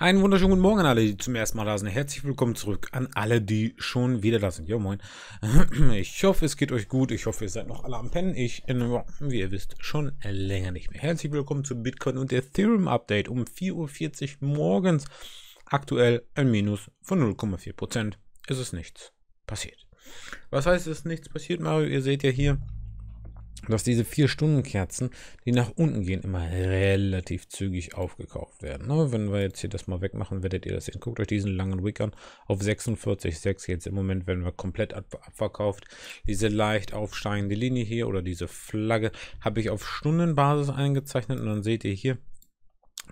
Einen wunderschönen guten Morgen an alle, die zum ersten Mal da sind. Herzlich willkommen zurück an alle, die schon wieder da sind. Ja, moin. Ich hoffe, es geht euch gut. Ich hoffe, ihr seid noch alle am Pennen. Ich, wie ihr wisst, schon länger nicht mehr. Herzlich willkommen zu Bitcoin und der Ethereum Update um 4.40 Uhr morgens. Aktuell ein Minus von 0,4%. Es ist nichts passiert. Was heißt, es ist nichts passiert, Mario? Ihr seht ja hier, dass diese vier Stunden Kerzen, die nach unten gehen, immer relativ zügig aufgekauft werden. Ne? Wenn wir jetzt hier das mal wegmachen, werdet ihr das sehen. Guckt euch diesen langen Wick an. Auf 46,6 jetzt im Moment werden wir komplett ab abverkauft. Diese leicht aufsteigende Linie hier oder diese Flagge habe ich auf Stundenbasis eingezeichnet und dann seht ihr hier,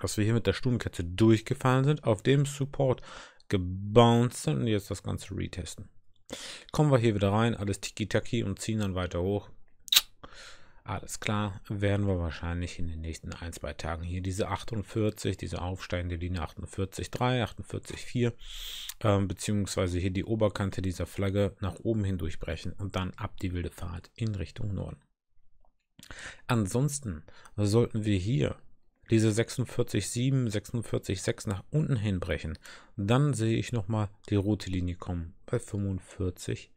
dass wir hier mit der Stundenkette durchgefallen sind, auf dem Support gebounced sind und jetzt das Ganze retesten. Kommen wir hier wieder rein, alles tiki-taki und ziehen dann weiter hoch alles klar, werden wir wahrscheinlich in den nächsten ein, zwei Tagen hier diese 48, diese aufsteigende Linie 48,3, 48,4, ähm, beziehungsweise hier die Oberkante dieser Flagge nach oben hindurch brechen und dann ab die wilde Fahrt in Richtung Norden. Ansonsten sollten wir hier diese 46,7, 46,6 nach unten hinbrechen, dann sehe ich nochmal die rote Linie kommen bei 45,7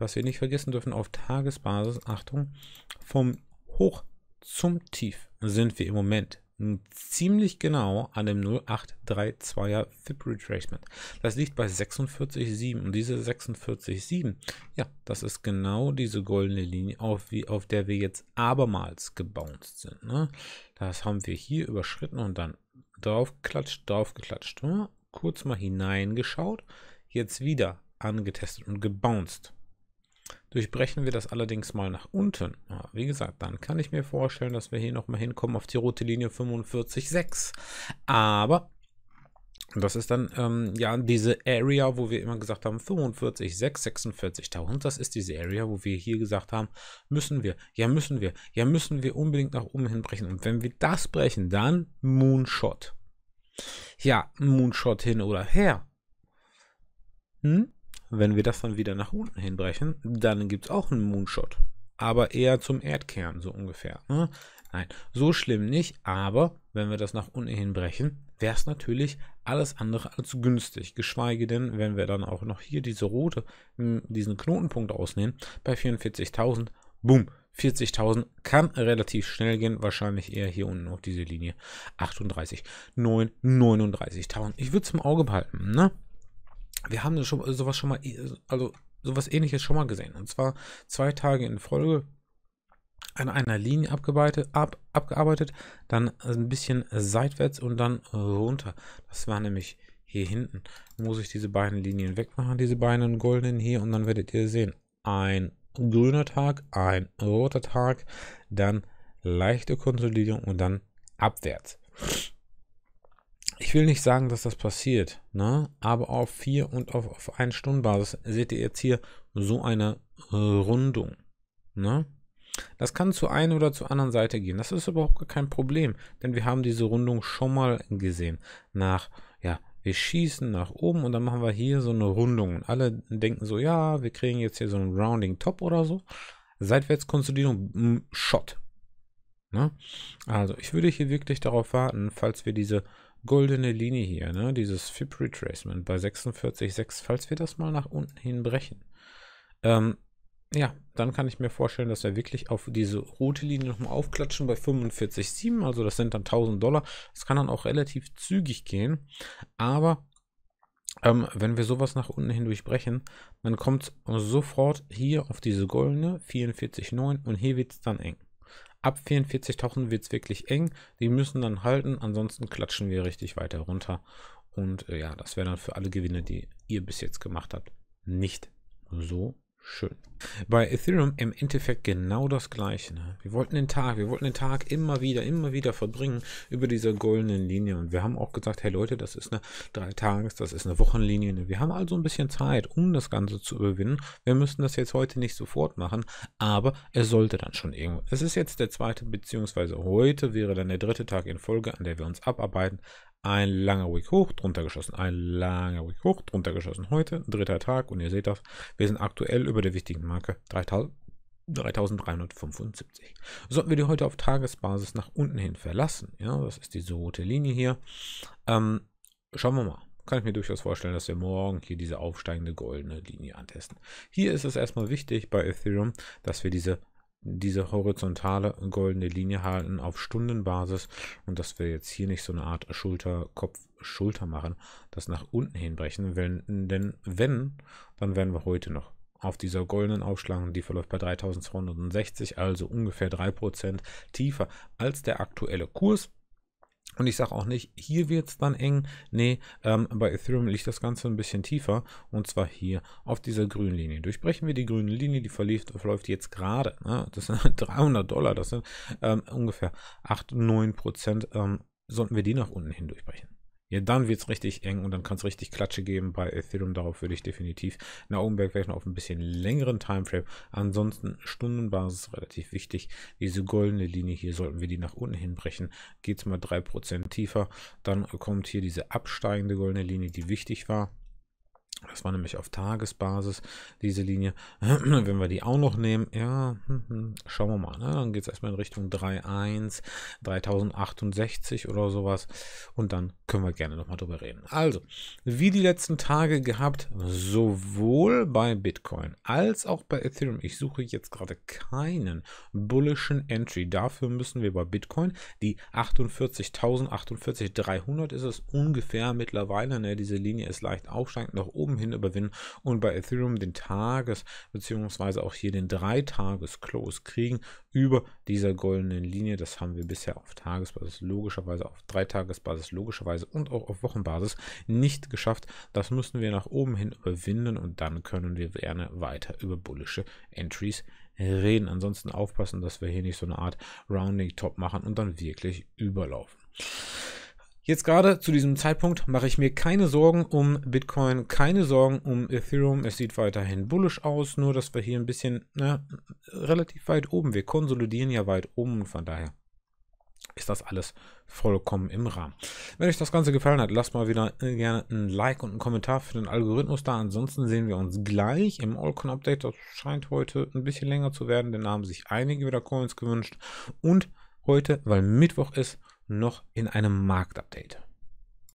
was wir nicht vergessen dürfen, auf Tagesbasis, Achtung, vom Hoch zum Tief sind wir im Moment ziemlich genau an dem 0832er FIP Retracement. Das liegt bei 46,7 und diese 46,7, ja, das ist genau diese goldene Linie, auf, wie, auf der wir jetzt abermals gebounced sind. Ne? Das haben wir hier überschritten und dann draufgeklatscht, draufgeklatscht. Ne? Kurz mal hineingeschaut, jetzt wieder angetestet und gebounced. Durchbrechen wir das allerdings mal nach unten. Ja, wie gesagt, dann kann ich mir vorstellen, dass wir hier nochmal hinkommen auf die rote Linie 45,6. Aber das ist dann ähm, ja diese Area, wo wir immer gesagt haben, 45,6, 46.000. Das ist diese Area, wo wir hier gesagt haben, müssen wir, ja müssen wir, ja müssen wir unbedingt nach oben hinbrechen. Und wenn wir das brechen, dann Moonshot. Ja, Moonshot hin oder her. Hm? Wenn wir das dann wieder nach unten hinbrechen, dann gibt es auch einen Moonshot. Aber eher zum Erdkern, so ungefähr. Ne? Nein, so schlimm nicht, aber wenn wir das nach unten hinbrechen, wäre es natürlich alles andere als günstig. Geschweige denn, wenn wir dann auch noch hier diese rote, hm, diesen Knotenpunkt ausnehmen, bei 44.000, boom, 40.000 kann relativ schnell gehen, wahrscheinlich eher hier unten auf diese Linie. 38, 9, 39.000. Ich würde es im Auge behalten, ne? wir haben schon, äh, sowas schon mal, äh, also sowas ähnliches schon mal gesehen. Und zwar zwei Tage in Folge an einer Linie abgearbeitet, ab, abgearbeitet, dann äh, ein bisschen seitwärts und dann runter. Das war nämlich hier hinten. Muss ich diese beiden Linien wegmachen, diese beiden goldenen hier und dann werdet ihr sehen. Ein grüner Tag, ein roter Tag, dann leichte Konsolidierung und dann abwärts ich will nicht sagen, dass das passiert, ne? aber auf 4 und auf, auf 1 Stunden Basis seht ihr jetzt hier so eine äh, Rundung. Ne? Das kann zu einer oder zur anderen Seite gehen. Das ist überhaupt kein Problem, denn wir haben diese Rundung schon mal gesehen. Nach, ja, wir schießen nach oben und dann machen wir hier so eine Rundung. Und alle denken so, ja, wir kriegen jetzt hier so einen Rounding Top oder so. Seitwärtskonsolidierung, mm, Shot. Ne? Also ich würde hier wirklich darauf warten, falls wir diese goldene Linie hier, ne? dieses FIP Retracement bei 46,6, falls wir das mal nach unten hin brechen, ähm, ja, dann kann ich mir vorstellen, dass wir wirklich auf diese rote Linie nochmal aufklatschen bei 45,7, also das sind dann 1000 Dollar. Das kann dann auch relativ zügig gehen, aber ähm, wenn wir sowas nach unten hindurch brechen, dann kommt sofort hier auf diese goldene 44,9 und hier wird es dann eng. Ab 44.000 wird es wirklich eng. Die müssen dann halten, ansonsten klatschen wir richtig weiter runter. Und äh, ja, das wäre dann für alle Gewinne, die ihr bis jetzt gemacht habt, nicht so Schön. Bei Ethereum im Endeffekt genau das Gleiche. Ne? Wir wollten den Tag, wir wollten den Tag immer wieder, immer wieder verbringen über dieser goldenen Linie. Und wir haben auch gesagt, hey Leute, das ist eine drei Dreitages, das ist eine Wochenlinie. Ne? Wir haben also ein bisschen Zeit, um das Ganze zu überwinden. Wir müssen das jetzt heute nicht sofort machen, aber es sollte dann schon irgendwo. Es ist jetzt der zweite, beziehungsweise heute wäre dann der dritte Tag in Folge, an der wir uns abarbeiten. Ein langer Week hoch, drunter geschossen. Ein langer Week hoch, drunter geschossen. Heute, dritter Tag und ihr seht das, wir sind aktuell über der wichtigen Marke 3375. Sollten wir die heute auf Tagesbasis nach unten hin verlassen, ja, das ist diese rote Linie hier, ähm, schauen wir mal. Kann ich mir durchaus vorstellen, dass wir morgen hier diese aufsteigende goldene Linie antesten. Hier ist es erstmal wichtig bei Ethereum, dass wir diese diese horizontale goldene Linie halten auf Stundenbasis und dass wir jetzt hier nicht so eine Art Schulter, Kopf, Schulter machen, das nach unten hinbrechen. Wenn, denn wenn, dann werden wir heute noch auf dieser goldenen Aufschlange, die verläuft bei 3260, also ungefähr 3% tiefer als der aktuelle Kurs. Und ich sage auch nicht, hier wird es dann eng. Nee, ähm, bei Ethereum liegt das Ganze ein bisschen tiefer. Und zwar hier auf dieser grünen Linie. Durchbrechen wir die grüne Linie, die verläuft, verläuft jetzt gerade. Ne? Das sind 300 Dollar, das sind ähm, ungefähr 8, 9 Prozent. Ähm, sollten wir die nach unten hin durchbrechen. Ja, dann wird es richtig eng und dann kann es richtig Klatsche geben bei Ethereum. Darauf würde ich definitiv nach oben wegwerfen auf ein bisschen längeren Timeframe. Ansonsten Stundenbasis relativ wichtig. Diese goldene Linie hier sollten wir die nach unten hinbrechen. Geht es mal 3% tiefer. Dann kommt hier diese absteigende goldene Linie, die wichtig war. Das war nämlich auf Tagesbasis, diese Linie. Wenn wir die auch noch nehmen, ja, hm, hm, schauen wir mal. Ne? Dann geht es erstmal in Richtung 3.1, 3068 oder sowas. Und dann können wir gerne nochmal drüber reden. Also, wie die letzten Tage gehabt, sowohl bei Bitcoin als auch bei Ethereum. Ich suche jetzt gerade keinen bullischen Entry. Dafür müssen wir bei Bitcoin die 48.000, 48.300 ist es ungefähr mittlerweile. Ne? Diese Linie ist leicht aufsteigend nach oben oben hin überwinden und bei Ethereum den Tages- bzw. auch hier den 3-Tages-Close kriegen über dieser goldenen Linie. Das haben wir bisher auf Tagesbasis logischerweise, auf 3-Tagesbasis logischerweise und auch auf Wochenbasis nicht geschafft. Das müssen wir nach oben hin überwinden und dann können wir gerne weiter über bullische Entries reden. Ansonsten aufpassen, dass wir hier nicht so eine Art Rounding Top machen und dann wirklich überlaufen. Jetzt gerade zu diesem Zeitpunkt mache ich mir keine Sorgen um Bitcoin, keine Sorgen um Ethereum. Es sieht weiterhin bullisch aus, nur dass wir hier ein bisschen na, relativ weit oben, wir konsolidieren ja weit oben und von daher ist das alles vollkommen im Rahmen. Wenn euch das Ganze gefallen hat, lasst mal wieder äh, gerne ein Like und einen Kommentar für den Algorithmus da. Ansonsten sehen wir uns gleich im Allcon Update. Das scheint heute ein bisschen länger zu werden, denn da haben sich einige wieder Coins gewünscht. Und heute, weil Mittwoch ist, noch in einem Marktupdate.